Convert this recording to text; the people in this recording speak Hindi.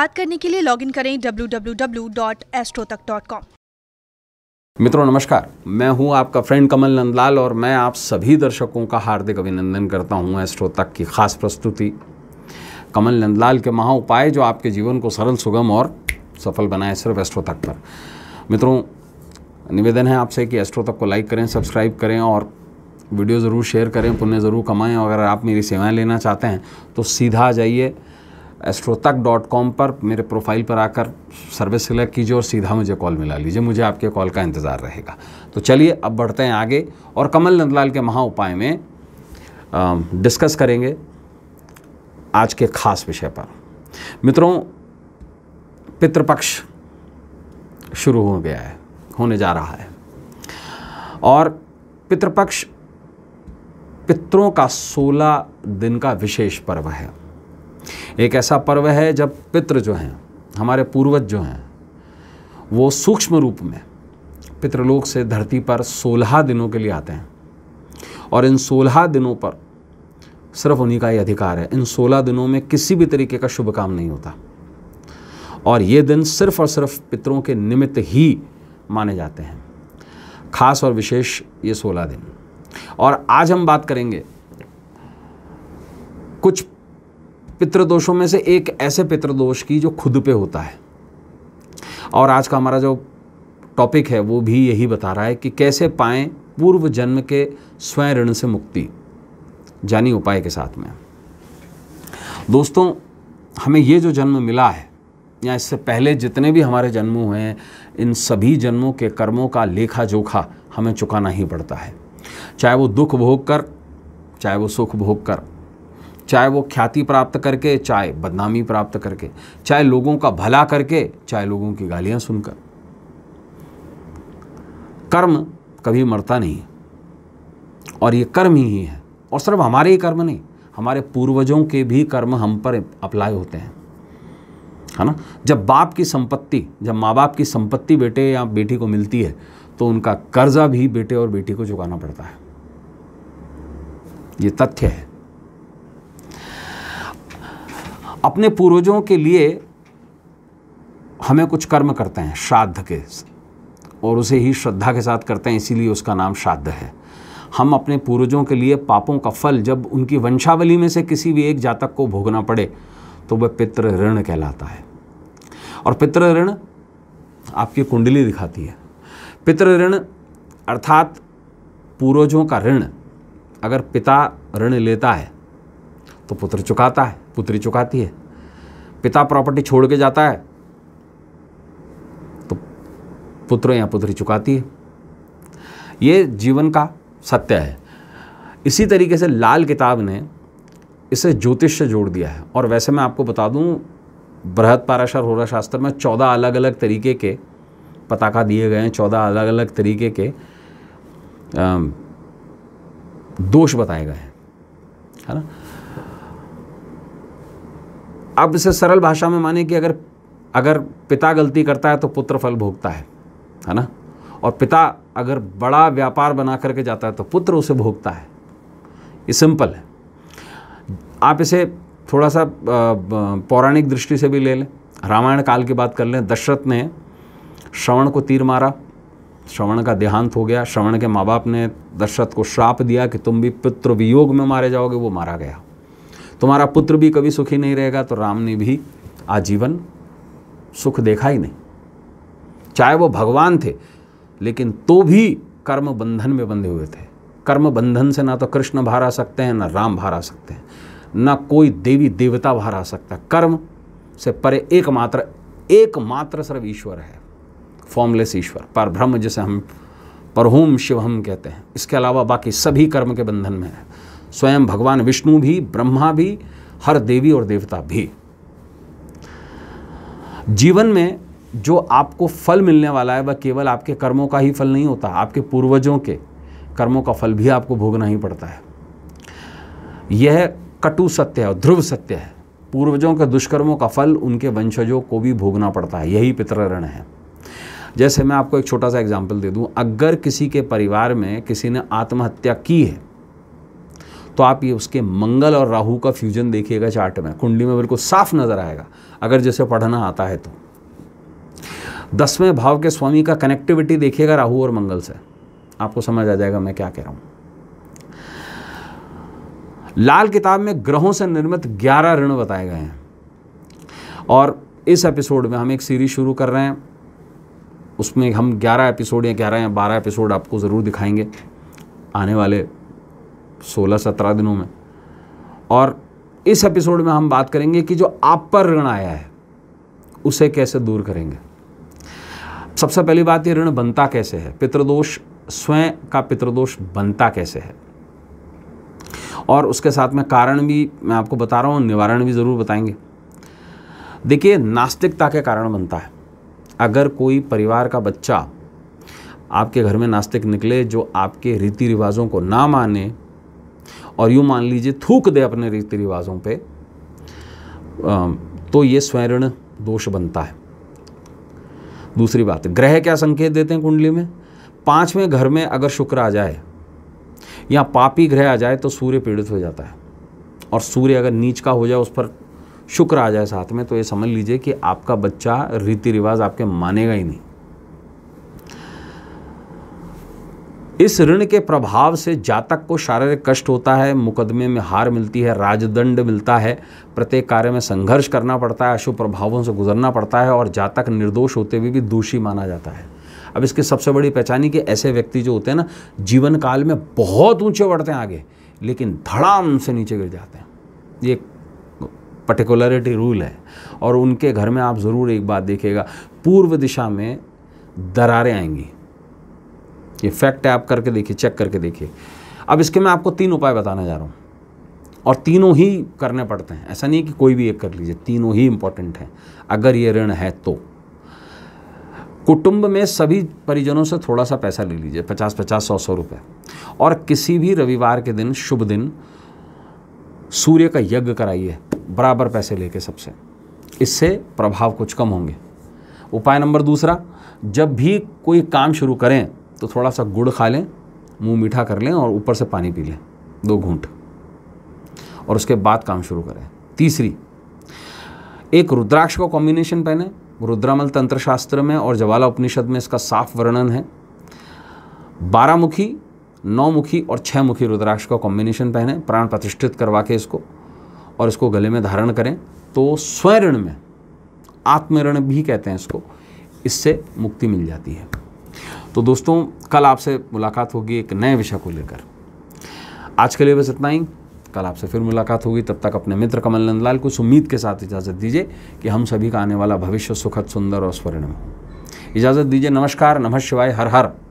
बात करने के लिए लॉगिन करें www.astrotak.com मित्रों नमस्कार मैं हूं आपका फ्रेंड कमल नंदलाल और मैं आप सभी दर्शकों का हार्दिक अभिनंदन करता हूं एस्ट्रो तक की खास प्रस्तुति कमल नंदलाल के महा उपाय जो आपके जीवन को सरल सुगम और सफल बनाए सिर्फ एस्ट्रो तक पर मित्रों निवेदन है आपसे कि एस्ट्रो तक को लाइक करें सब्सक्राइब करें और वीडियो ज़रूर शेयर करें पुण्य ज़रूर कमाएँ अगर आप मेरी सेवाएँ लेना चाहते हैं तो सीधा जाइए एस्ट्रोतक डॉट कॉम पर मेरे प्रोफाइल पर आकर सर्विस सिलेक्ट कीजिए और सीधा मुझे कॉल मिला लीजिए मुझे आपके कॉल का इंतज़ार रहेगा तो चलिए अब बढ़ते हैं आगे और कमल नंदलाल के महा उपाय में आ, डिस्कस करेंगे आज के खास विषय पर मित्रों पितृपक्ष शुरू हो गया है होने जा रहा है और पितृपक्ष पितरों का 16 दिन का विशेष पर्व है एक ऐसा पर्व है जब पितृ जो हैं हमारे पूर्वज जो हैं वो सूक्ष्म रूप में पितृलोक से धरती पर सोलह दिनों के लिए आते हैं और इन सोलह दिनों पर सिर्फ उन्हीं का ही अधिकार है इन सोलह दिनों में किसी भी तरीके का शुभ काम नहीं होता और ये दिन सिर्फ और सिर्फ पितरों के निमित्त ही माने जाते हैं खास और विशेष ये सोलह दिन और आज हम बात करेंगे कुछ पितृदोषों में से एक ऐसे पितृदोष की जो खुद पे होता है और आज का हमारा जो टॉपिक है वो भी यही बता रहा है कि कैसे पाएं पूर्व जन्म के स्वयं ऋण से मुक्ति जानी उपाय के साथ में दोस्तों हमें ये जो जन्म मिला है या इससे पहले जितने भी हमारे जन्म हुए हैं इन सभी जन्मों के कर्मों का लेखा जोखा हमें चुकाना ही पड़ता है चाहे वो दुख भोग कर चाहे वो सुख भोग कर चाहे वो ख्याति प्राप्त करके चाहे बदनामी प्राप्त करके चाहे लोगों का भला करके चाहे लोगों की गालियां सुनकर कर्म कभी मरता नहीं है और ये कर्म ही है और सिर्फ हमारे ही कर्म नहीं हमारे पूर्वजों के भी कर्म हम पर अप्लाई होते हैं है ना जब बाप की संपत्ति जब माँ बाप की संपत्ति बेटे या बेटी को मिलती है तो उनका कर्जा भी बेटे और बेटी को चुकाना पड़ता है ये तथ्य है अपने पूर्वजों के लिए हमें कुछ कर्म करते हैं श्राद्ध के और उसे ही श्रद्धा के साथ करते हैं इसीलिए उसका नाम श्राद्ध है हम अपने पूर्वजों के लिए पापों का फल जब उनकी वंशावली में से किसी भी एक जातक को भोगना पड़े तो वह पितृ ऋण कहलाता है और पितृ ऋण आपकी कुंडली दिखाती है पितृ ऋण अर्थात पूर्वजों का ऋण अगर पिता ऋण लेता है तो पुत्र चुकाता है पुत्री चुकाती है पिता प्रॉपर्टी छोड़ के जाता है तो पुत्र या पुत्री चुकाती है ये जीवन का सत्य है इसी तरीके से लाल किताब ने इसे ज्योतिष से जोड़ दिया है और वैसे मैं आपको बता दूं बृहद पाराशर होरा शास्त्र में चौदह अलग अलग तरीके के पताका दिए गए हैं चौदह अलग अलग तरीके के दोष बताए गए हैं है ना अब इसे सरल भाषा में माने कि अगर अगर पिता गलती करता है तो पुत्र फल भोगता है है ना और पिता अगर बड़ा व्यापार बना करके जाता है तो पुत्र उसे भोगता है ये सिंपल है आप इसे थोड़ा सा पौराणिक दृष्टि से भी ले लें रामायण काल की बात कर लें दशरथ ने श्रवण को तीर मारा श्रवण का देहांत हो गया श्रवण के माँ बाप ने दशरथ को श्राप दिया कि तुम भी पितृवियोग में मारे जाओगे वो मारा गया तुम्हारा पुत्र भी कभी सुखी नहीं रहेगा तो राम ने भी आजीवन सुख देखा ही नहीं चाहे वो भगवान थे लेकिन तो भी कर्म बंधन में बंधे हुए थे कर्म बंधन से ना तो कृष्ण बाहर आ सकते हैं ना राम बाहर आ सकते हैं ना कोई देवी देवता बाहर आ सकता कर्म से परे एकमात्र एकमात्र सर्व ईश्वर है फॉर्मलेस ईश्वर पर ब्रह्म जिसे हम होम शिव हम कहते हैं इसके अलावा बाकी सभी कर्म के बंधन में है स्वयं भगवान विष्णु भी ब्रह्मा भी हर देवी और देवता भी जीवन में जो आपको फल मिलने वाला है वह केवल आपके कर्मों का ही फल नहीं होता आपके पूर्वजों के कर्मों का फल भी आपको भोगना ही पड़ता है यह कटु सत्य है और ध्रुव सत्य है पूर्वजों के दुष्कर्मों का फल उनके वंशजों को भी भोगना पड़ता है यही पितृण है जैसे मैं आपको एक छोटा सा एग्जाम्पल दे दूँ अगर किसी के परिवार में किसी ने आत्महत्या की है तो आप ये उसके मंगल और राहु का फ्यूजन देखिएगा चार्ट में कुंडली में बिल्कुल साफ नज़र आएगा अगर जैसे पढ़ना आता है तो दसवें भाव के स्वामी का कनेक्टिविटी देखिएगा राहु और मंगल से आपको समझ आ जाएगा मैं क्या कह रहा हूं लाल किताब में ग्रहों से निर्मित ग्यारह ऋण बताए गए हैं और इस एपिसोड में हम एक सीरीज शुरू कर रहे हैं उसमें हम ग्यारह एपिसोड या ग्यारह या बारह एपिसोड आपको ज़रूर दिखाएंगे आने वाले सोलह सत्रह दिनों में और इस एपिसोड में हम बात करेंगे कि जो आप पर ऋण आया है उसे कैसे दूर करेंगे सबसे पहली बात ये ऋण बनता कैसे है पितृदोष स्वयं का पितृदोष बनता कैसे है और उसके साथ में कारण भी मैं आपको बता रहा हूँ निवारण भी ज़रूर बताएंगे देखिए नास्तिकता के कारण बनता है अगर कोई परिवार का बच्चा आपके घर में नास्तिक निकले जो आपके रीति रिवाजों को ना माने और यूँ मान लीजिए थूक दे अपने रीति रिवाजों पर तो ये स्वर्ण दोष बनता है दूसरी बात ग्रह क्या संकेत देते हैं कुंडली में पांचवें घर में अगर शुक्र आ जाए या पापी ग्रह आ जाए तो सूर्य पीड़ित हो जाता है और सूर्य अगर नीच का हो जाए उस पर शुक्र आ जाए साथ में तो ये समझ लीजिए कि आपका बच्चा रीति रिवाज आपके मानेगा ही नहीं इस ऋण के प्रभाव से जातक को शारीरिक कष्ट होता है मुकदमे में हार मिलती है राजदंड मिलता है प्रत्येक कार्य में संघर्ष करना पड़ता है अशुभ प्रभावों से गुजरना पड़ता है और जातक निर्दोष होते हुए भी दोषी माना जाता है अब इसकी सबसे बड़ी पहचानी कि ऐसे व्यक्ति जो होते हैं ना जीवन काल में बहुत ऊंचे बढ़ते हैं आगे लेकिन धड़ाम से नीचे गिर जाते हैं ये पर्टिकुलरिटी रूल है और उनके घर में आप ज़रूर एक बात देखिएगा पूर्व दिशा में दरारें आएंगी ये फैक्ट है आप करके देखिए चेक करके देखिए अब इसके मैं आपको तीन उपाय बताने जा रहा हूँ और तीनों ही करने पड़ते हैं ऐसा नहीं कि कोई भी एक कर लीजिए तीनों ही इंपॉर्टेंट हैं अगर ये ऋण है तो कुटुंब में सभी परिजनों से थोड़ा सा पैसा ले लीजिए पचास पचास सौ सौ रुपये और किसी भी रविवार के दिन शुभ दिन सूर्य का यज्ञ कराइए बराबर पैसे लेके सबसे इससे प्रभाव कुछ कम होंगे उपाय नंबर दूसरा जब भी कोई काम शुरू करें तो थोड़ा सा गुड़ खा लें मुंह मीठा कर लें और ऊपर से पानी पी लें दो घूंट और उसके बाद काम शुरू करें तीसरी एक रुद्राक्ष का कॉम्बिनेशन पहने रुद्रामल तंत्र शास्त्र में और जवाला उपनिषद में इसका साफ वर्णन है बारह मुखी नौ मुखी और छः मुखी रुद्राक्ष का कॉम्बिनेशन पहने प्राण प्रतिष्ठित करवा के इसको और इसको गले में धारण करें तो स्वर्ण में आत्मऋण भी कहते हैं इसको इससे मुक्ति मिल जाती है तो दोस्तों कल आपसे मुलाकात होगी एक नए विषय को लेकर आज के लिए बस इतना ही कल आपसे फिर मुलाकात होगी तब तक अपने मित्र कमल नंदलाल को उम्मीद के साथ इजाज़त दीजिए कि हम सभी का आने वाला भविष्य सुखद सुंदर और स्वर्णिम हो इजाज़त दीजिए नमस्कार नमः शिवाय हर हर